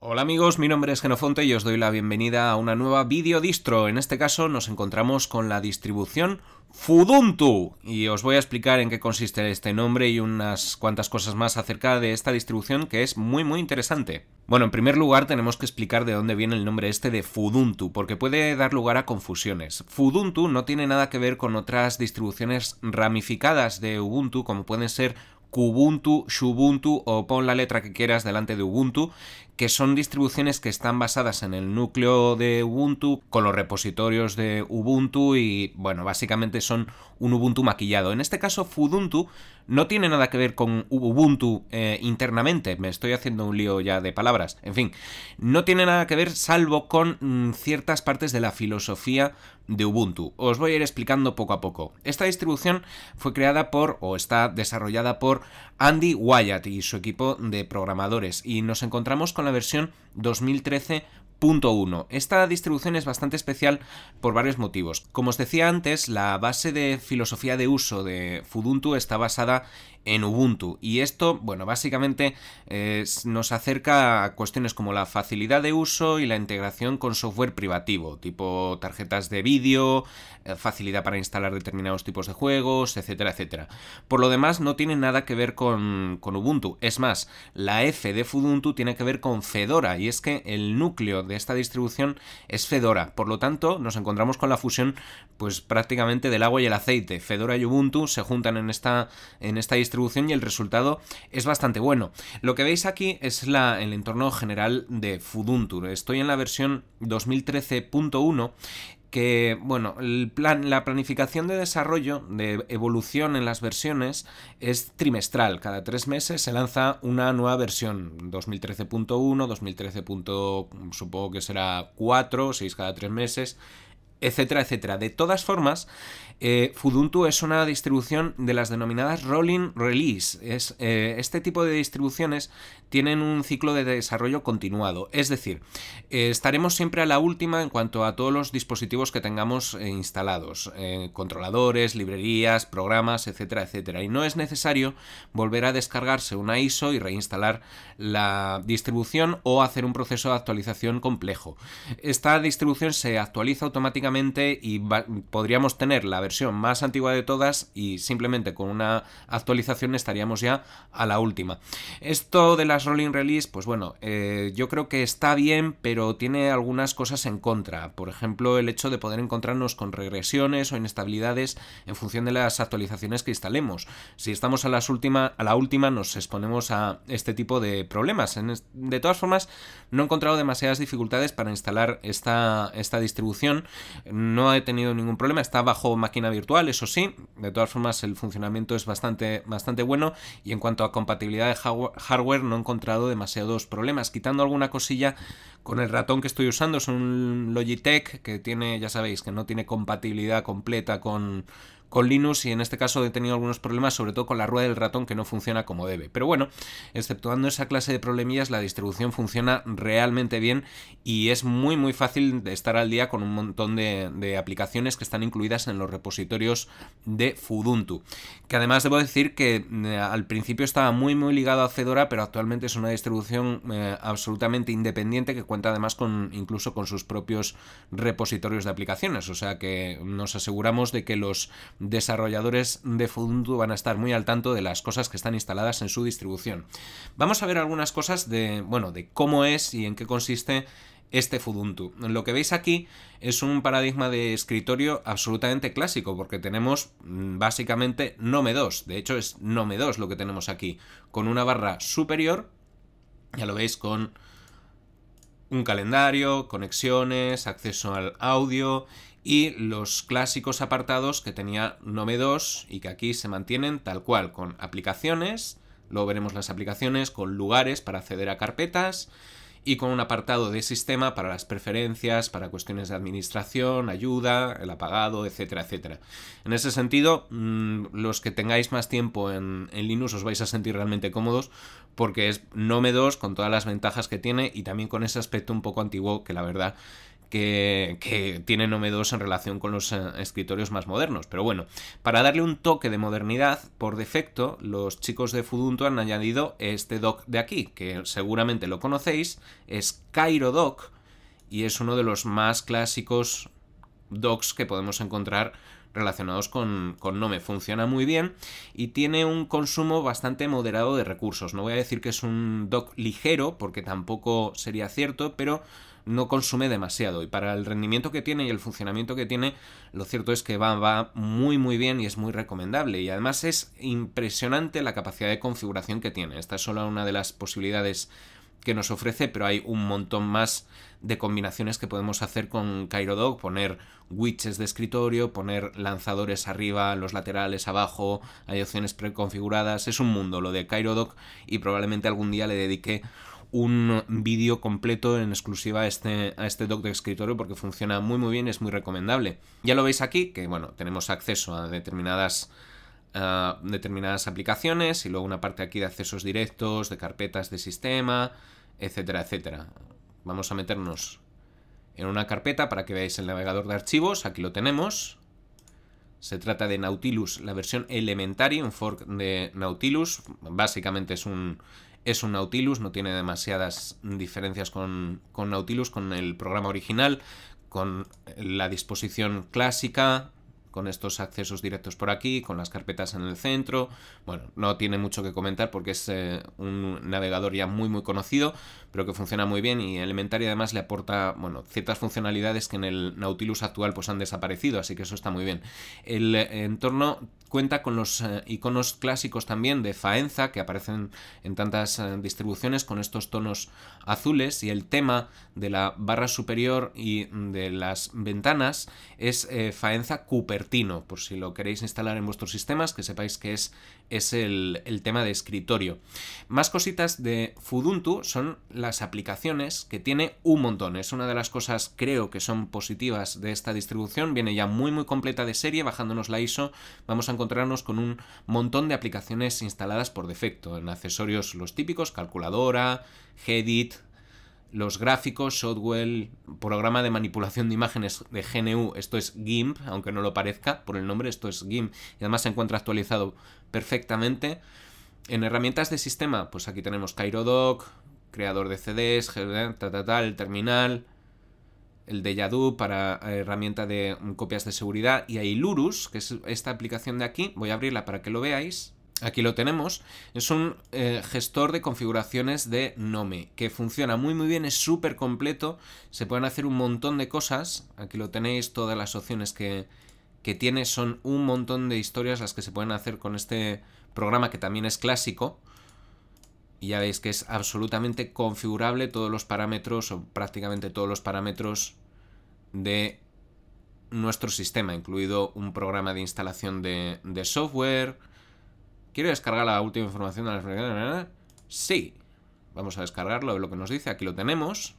Hola amigos, mi nombre es Genofonte y os doy la bienvenida a una nueva video distro. En este caso nos encontramos con la distribución Fuduntu y os voy a explicar en qué consiste este nombre y unas cuantas cosas más acerca de esta distribución que es muy muy interesante. Bueno, en primer lugar tenemos que explicar de dónde viene el nombre este de Fuduntu porque puede dar lugar a confusiones. Fuduntu no tiene nada que ver con otras distribuciones ramificadas de Ubuntu como pueden ser Kubuntu, Shubuntu o pon la letra que quieras delante de Ubuntu, que son distribuciones que están basadas en el núcleo de Ubuntu, con los repositorios de Ubuntu y, bueno, básicamente son un Ubuntu maquillado. En este caso, Fuduntu no tiene nada que ver con Ubuntu eh, internamente, me estoy haciendo un lío ya de palabras, en fin, no tiene nada que ver salvo con mm, ciertas partes de la filosofía de Ubuntu. Os voy a ir explicando poco a poco. Esta distribución fue creada por o está desarrollada por Andy Wyatt y su equipo de programadores y nos encontramos con versión 2013 Punto 1. Esta distribución es bastante especial por varios motivos. Como os decía antes, la base de filosofía de uso de Fuduntu está basada en Ubuntu y esto, bueno, básicamente eh, nos acerca a cuestiones como la facilidad de uso y la integración con software privativo, tipo tarjetas de vídeo, eh, facilidad para instalar determinados tipos de juegos, etcétera, etcétera. Por lo demás, no tiene nada que ver con, con Ubuntu. Es más, la F de Fuduntu tiene que ver con Fedora y es que el núcleo de esta distribución es Fedora. Por lo tanto, nos encontramos con la fusión pues prácticamente del agua y el aceite. Fedora y Ubuntu se juntan en esta, en esta distribución y el resultado es bastante bueno. Lo que veis aquí es la, el entorno general de Fuduntur. Estoy en la versión 2013.1 que, bueno, el plan, la planificación de desarrollo, de evolución en las versiones, es trimestral. Cada tres meses se lanza una nueva versión, 2013.1, 2013. supongo que será 4, 6 cada tres meses, etcétera, etcétera. De todas formas, eh, Fuduntu es una distribución de las denominadas rolling release. Es, eh, este tipo de distribuciones tienen un ciclo de desarrollo continuado, es decir, eh, estaremos siempre a la última en cuanto a todos los dispositivos que tengamos instalados, controladores, librerías, programas, etcétera, etcétera. Y no es necesario volver a descargarse una ISO y reinstalar la distribución o hacer un proceso de actualización complejo. Esta distribución se actualiza automáticamente y podríamos tener la versión más antigua de todas y simplemente con una actualización estaríamos ya a la última. Esto de las rolling release, pues bueno, eh, yo creo que está bien, pero tiene algunas cosas en contra. Por ejemplo, el hecho de poder encontrarnos con regresiones o inestabilidades en función de las actualizaciones que instalemos. Si estamos a, las última, a la última nos exponemos a este tipo de problemas. de todas formas, no he encontrado demasiadas dificultades para instalar esta, esta distribución, no he tenido ningún problema, está bajo máquina virtual, eso sí. De todas formas, el funcionamiento es bastante, bastante bueno y en cuanto a compatibilidad de hardware no he encontrado demasiados problemas. Quitando alguna cosilla con el ratón que estoy usando, es un Logitech que tiene, ya sabéis, que no tiene compatibilidad completa con con Linux y en este caso he tenido algunos problemas, sobre todo con la rueda del ratón que no funciona como debe. Pero bueno, exceptuando esa clase de problemillas, la distribución funciona realmente bien y es muy muy fácil de estar al día con un montón de, aplicaciones que están incluidas en los repositorios de Fuduntu. Que además debo decir que eh, al principio estaba muy muy ligado a Fedora, pero actualmente es una distribución eh, absolutamente independiente que cuenta además con incluso con sus propios repositorios de aplicaciones. O sea que nos aseguramos de que los desarrolladores de Fuduntu van a estar muy al tanto de las cosas que están instaladas en su distribución. Vamos a ver algunas cosas de, bueno, de cómo es y en qué consiste este Fuduntu. Lo que veis aquí es un paradigma de escritorio absolutamente clásico, porque tenemos mm, básicamente Nome 2, de hecho es Nome 2 lo que tenemos aquí, con una barra superior, ya lo veis con un calendario, conexiones, acceso al audio y los clásicos apartados que tenía Nome 2 y que aquí se mantienen tal cual, con aplicaciones, luego veremos las aplicaciones, con lugares para acceder a carpetas, y con un apartado de sistema para las preferencias, para cuestiones de administración, ayuda, el apagado, etcétera, etcétera. En ese sentido, mm, los que tengáis más tiempo en, en Linux os vais a sentir realmente cómodos porque es Nome 2 con todas las ventajas que tiene y también con ese aspecto un poco antiguo que la verdad que, tiene tiene 2 en relación con los eh, escritorios más modernos. Pero bueno, para darle un toque de modernidad, por defecto, los chicos de Fudunto han añadido este dock de aquí, que seguramente lo conocéis, es Cairo Dock, y es uno de los más clásicos docks que podemos encontrar relacionados con, con, Nome. Funciona muy bien y tiene un consumo bastante moderado de recursos. No voy a decir que es un dock ligero, porque tampoco sería cierto, pero no consume demasiado. Y para el rendimiento que tiene y el funcionamiento que tiene, lo cierto es que va, va muy muy bien y es muy recomendable. Y además es impresionante la capacidad de configuración que tiene. Esta es solo una de las posibilidades que nos ofrece, pero hay un montón más de combinaciones que podemos hacer con CairoDoc, poner widgets de escritorio, poner lanzadores arriba, los laterales abajo, hay opciones preconfiguradas, es un mundo lo de CairoDoc y probablemente algún día le dedique un vídeo completo en exclusiva a este, a este doc de escritorio porque funciona muy muy bien, es muy recomendable. Ya lo veis aquí, que bueno, tenemos acceso a determinadas, determinadas aplicaciones y luego una parte aquí de accesos directos, de carpetas de sistema, etcétera, etcétera. Vamos a meternos en una carpeta para que veáis el navegador de archivos, aquí lo tenemos. Se trata de Nautilus, la versión Elementary, un fork de Nautilus. Básicamente es un, es un Nautilus, no tiene demasiadas diferencias con, Nautilus, con el programa original, con la disposición clásica, con estos accesos directos por aquí, con las carpetas en el centro. Bueno, no tiene mucho que comentar porque es eh, un navegador ya muy muy conocido, pero que funciona muy bien y Elementary además le aporta, bueno, ciertas funcionalidades que en el Nautilus actual pues han desaparecido, así que eso está muy bien. El eh, entorno cuenta con los eh, iconos clásicos también de Faenza que aparecen en tantas distribuciones con estos tonos azules y el tema de la barra superior y de las ventanas es Faenza Cooper por si lo queréis instalar en vuestros sistemas, que sepáis que es, el, tema de escritorio. Más cositas de Fuduntu son las aplicaciones que tiene un montón. Es una de las cosas creo que son positivas de esta distribución. Viene ya muy muy completa de serie, bajándonos la ISO vamos a encontrarnos con un montón de aplicaciones instaladas por defecto. En accesorios los típicos, calculadora, Gedit, los gráficos, software, programa de manipulación de imágenes de GNU, esto es GIMP, aunque no lo parezca por el nombre, esto es GIMP, y además se encuentra actualizado perfectamente. En herramientas de sistema, pues aquí tenemos CairoDoc, creador de CDs, eh, el terminal, el de Yadoo para eh, herramienta de mm, copias de seguridad y hay Lurus, que es esta aplicación de aquí, voy a abrirla para que lo veáis. Aquí lo tenemos. Es un eh, gestor de configuraciones de Nome, que funciona muy muy bien, es súper completo, se pueden hacer un montón de cosas. Aquí lo tenéis, todas las opciones que, tiene son un montón de historias las que se pueden hacer con este programa que también es clásico. Y ya veis que es absolutamente configurable todos los parámetros o prácticamente todos los parámetros de nuestro sistema, incluido un programa de instalación de software, Quiero descargar la última información de la Sí. Vamos a descargarlo, lo que nos dice. Aquí lo tenemos.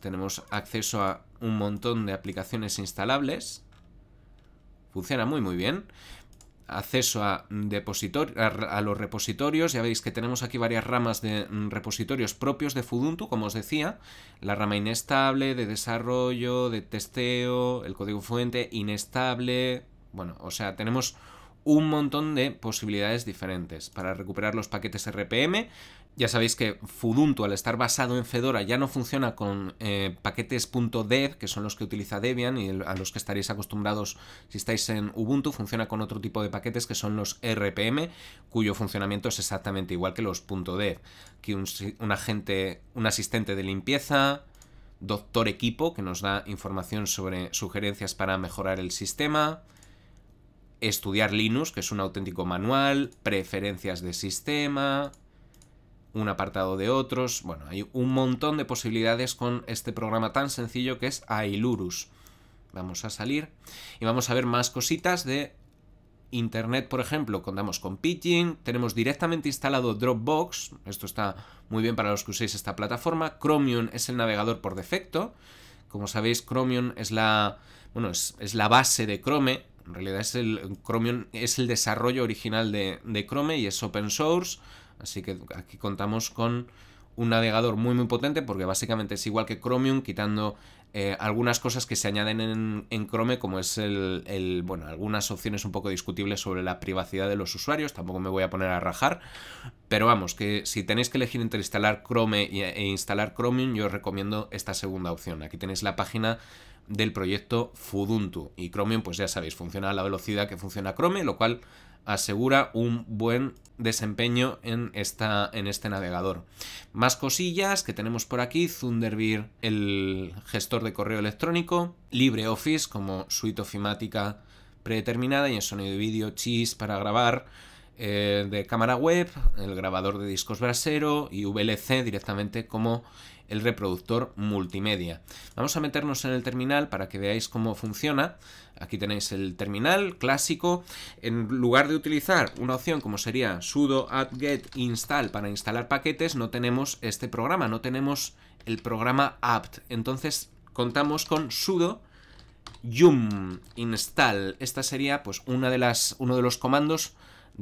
Tenemos acceso a un montón de aplicaciones instalables. Funciona muy, muy bien. Acceso a, a los repositorios. Ya veis que tenemos aquí varias ramas de mm, repositorios propios de Fuduntu, como os decía. La rama inestable, de desarrollo, de testeo, el código fuente, inestable. Bueno, o sea, tenemos un montón de posibilidades diferentes. Para recuperar los paquetes RPM, ya sabéis que Fuduntu, al estar basado en Fedora, ya no funciona con eh, paquetes.dev, que son los que utiliza Debian y a los que estaréis acostumbrados si estáis en Ubuntu, funciona con otro tipo de paquetes que son los RPM, cuyo funcionamiento es exactamente igual que los .dev. Aquí un agente, un asistente de limpieza, doctor equipo, que nos da información sobre sugerencias para mejorar el sistema, estudiar Linux, que es un auténtico manual, preferencias de sistema, un apartado de otros. Bueno, hay un montón de posibilidades con este programa tan sencillo que es Ailurus. Vamos a salir y vamos a ver más cositas de Internet, por ejemplo, contamos con Pidgin, tenemos directamente instalado Dropbox, esto está muy bien para los que uséis esta plataforma, Chromium es el navegador por defecto, como sabéis Chromium es la, bueno, es, es la base de Chrome, en realidad es el Chromium es el desarrollo original de, Chrome y es open source, así que aquí contamos con un navegador muy muy potente porque básicamente es igual que Chromium quitando eh, algunas cosas que se añaden en, Chrome como es el, bueno algunas opciones un poco discutibles sobre la privacidad de los usuarios tampoco me voy a poner a rajar pero vamos que si tenéis que elegir entre instalar Chrome e, e instalar Chromium yo os recomiendo esta segunda opción aquí tenéis la página del proyecto Fuduntu. Y Chromium, pues ya sabéis, funciona a la velocidad que funciona Chrome, lo cual asegura un buen desempeño en, esta, en este navegador. Más cosillas que tenemos por aquí, Thunderbird, el gestor de correo electrónico, LibreOffice como suite ofimática predeterminada y en sonido de vídeo Cheese para grabar eh, de cámara web, el grabador de discos brasero y VLC directamente como el reproductor multimedia. Vamos a meternos en el terminal para que veáis cómo funciona. Aquí tenéis el terminal clásico. En lugar de utilizar una opción como sería sudo apt-get install para instalar paquetes, no tenemos este programa, no tenemos el programa apt. Entonces contamos con sudo yum install. Esta sería pues una de las, uno de los comandos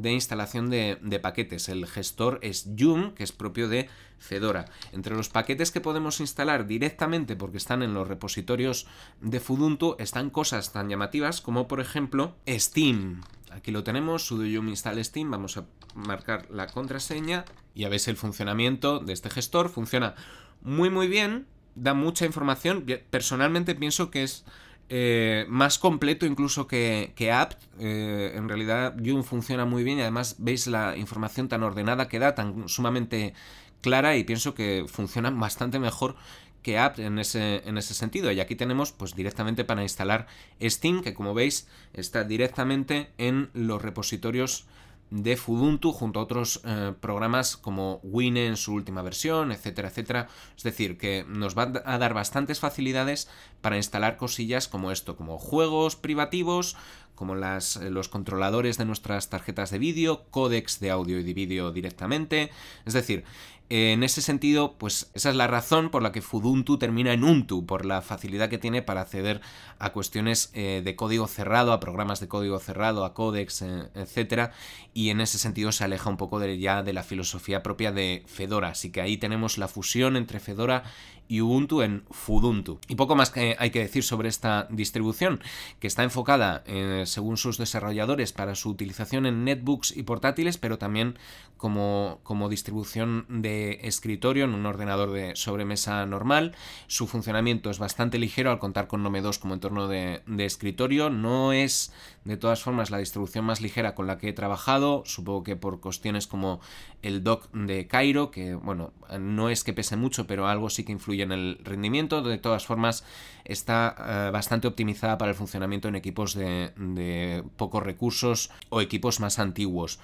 de instalación de, paquetes. El gestor es Joom, que es propio de Fedora. Entre los paquetes que podemos instalar directamente porque están en los repositorios de Fuduntu están cosas tan llamativas como por ejemplo Steam. Aquí lo tenemos, sudo yum install Steam, vamos a marcar la contraseña y ya veis el funcionamiento de este gestor, funciona muy muy bien, da mucha información, personalmente pienso que es eh, más completo incluso que, que apt. Eh, en realidad Yoom funciona muy bien y además veis la información tan ordenada que da, tan sumamente clara y pienso que funciona bastante mejor que apt en ese, en ese sentido. Y aquí tenemos pues directamente para instalar Steam, que como veis está directamente en los repositorios de Fuduntu junto a otros eh, programas como Win en su última versión, etcétera, etcétera. Es decir, que nos va a dar bastantes facilidades para instalar cosillas como esto, como juegos privativos, como las, eh, los controladores de nuestras tarjetas de vídeo, códex de audio y de vídeo directamente. Es decir, en ese sentido, pues esa es la razón por la que Fuduntu termina en Untu, por la facilidad que tiene para acceder a cuestiones eh, de código cerrado, a programas de código cerrado, a códex, eh, etcétera, etc. Y en ese sentido se aleja un poco ya de la filosofía propia de Fedora. Así que ahí tenemos la fusión entre Fedora y Ubuntu en Fuduntu. Y poco más que hay que decir sobre esta distribución, que está enfocada, eh, según sus desarrolladores, para su utilización en netbooks y portátiles, pero también como, como distribución de escritorio, en un ordenador de sobremesa normal. Su funcionamiento es bastante ligero al contar con Nome 2 como entorno de, escritorio. No es, de todas formas, la distribución más ligera con la que he trabajado. Supongo que por cuestiones como el dock de Cairo, que, bueno, no es que pese mucho, pero algo sí que influye en el rendimiento. De todas formas, está eh, bastante optimizada para el funcionamiento en equipos de, pocos recursos o equipos más antiguos.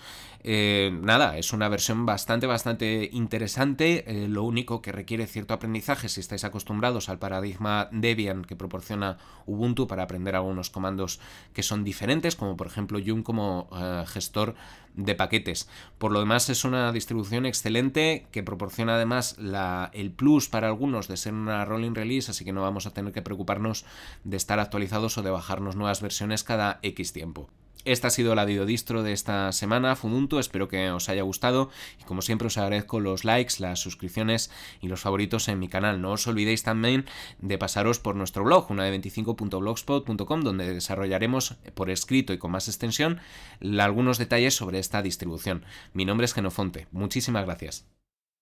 Eh, nada, es una versión bastante, bastante interesante eh, lo único que requiere cierto aprendizaje si estáis acostumbrados al paradigma Debian que proporciona Ubuntu para aprender algunos comandos que son diferentes, como por ejemplo Yum como eh, gestor de paquetes. Por lo demás es una distribución excelente que proporciona además el plus para algunos de ser una rolling release, así que no vamos a tener que preocuparnos de estar actualizados o de bajarnos nuevas versiones cada X tiempo. Esta ha sido la distro de esta semana, fumunto espero que os haya gustado y como siempre os agradezco los likes, las suscripciones y los favoritos en mi canal. No os olvidéis también de pasaros por nuestro blog, una de 25.blogspot.com, donde desarrollaremos eh, por escrito y con más extensión algunos detalles sobre esta distribución. Mi nombre es Genofonte, muchísimas gracias.